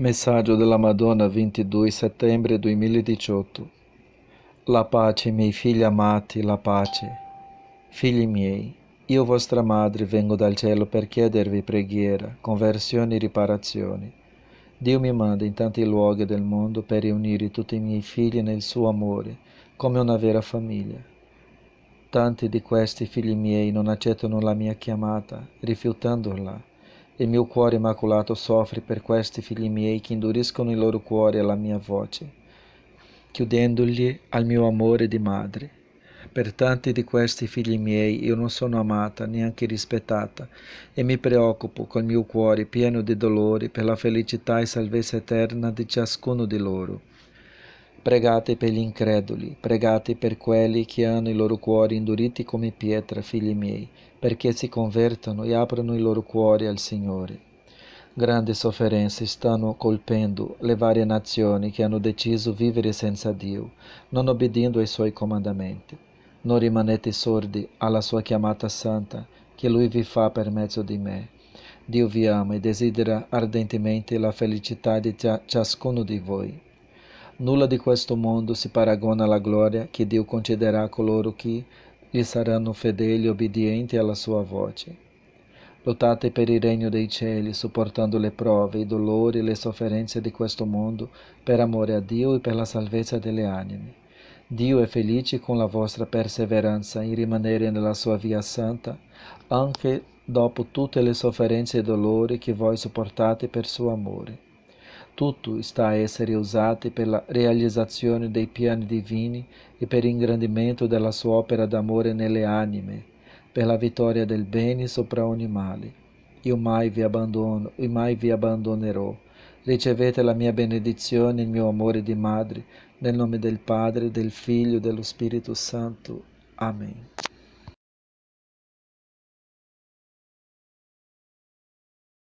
Messaggio della Madonna 22 settembre 2018 La pace, miei figli amati, la pace. Figli miei, io vostra madre vengo dal cielo per chiedervi preghiera, conversione e riparazione. Dio mi manda in tanti luoghi del mondo per riunire tutti i miei figli nel suo amore, come una vera famiglia. Tanti di questi figli miei non accettano la mia chiamata, rifiutandola il mio cuore immacolato soffre per questi figli miei che induriscono il loro cuore alla mia voce, chiudendogli al mio amore di madre. Per tanti di questi figli miei io non sono amata neanche rispettata e mi preoccupo col mio cuore pieno di dolore per la felicità e salvezza eterna di ciascuno di loro. Pregate per gli increduli, pregate per quelli che hanno i loro cuori induriti come pietra, figli miei, perché si convertano e aprano i loro cuori al Signore. Grandi sofferenze stanno colpendo le varie nazioni che hanno deciso vivere senza Dio, non obbedendo ai Suoi comandamenti. Non rimanete sordi alla Sua chiamata santa, che Lui vi fa per mezzo di me. Dio vi ama e desidera ardentemente la felicità di ciascuno di voi. Nulla di questo mondo si paragona alla glória que Dio considerà coloro que lhe saranno fedeli e obbedienti alla sua voce. Lutate per il regno dei cieli, supportando le prove, i dolori e le sofferenze di questo mondo, per amore a Dio e per la salvezza delle anime. Dio è felice con la vostra perseveranza in rimanere nella sua via santa, anche dopo tutte le sofferenze e dolori che voi sopportate per suo amore. tutto sta a essere usato per la realizzazione dei piani divini e per l'ingrandimento della sua opera d'amore nelle anime, per la vittoria del bene sopra ogni male. Io mai vi abbandono, e mai vi abbandonerò. Ricevete la mia benedizione e il mio amore di madre, nel nome del Padre, del Figlio e dello Spirito Santo. Amen.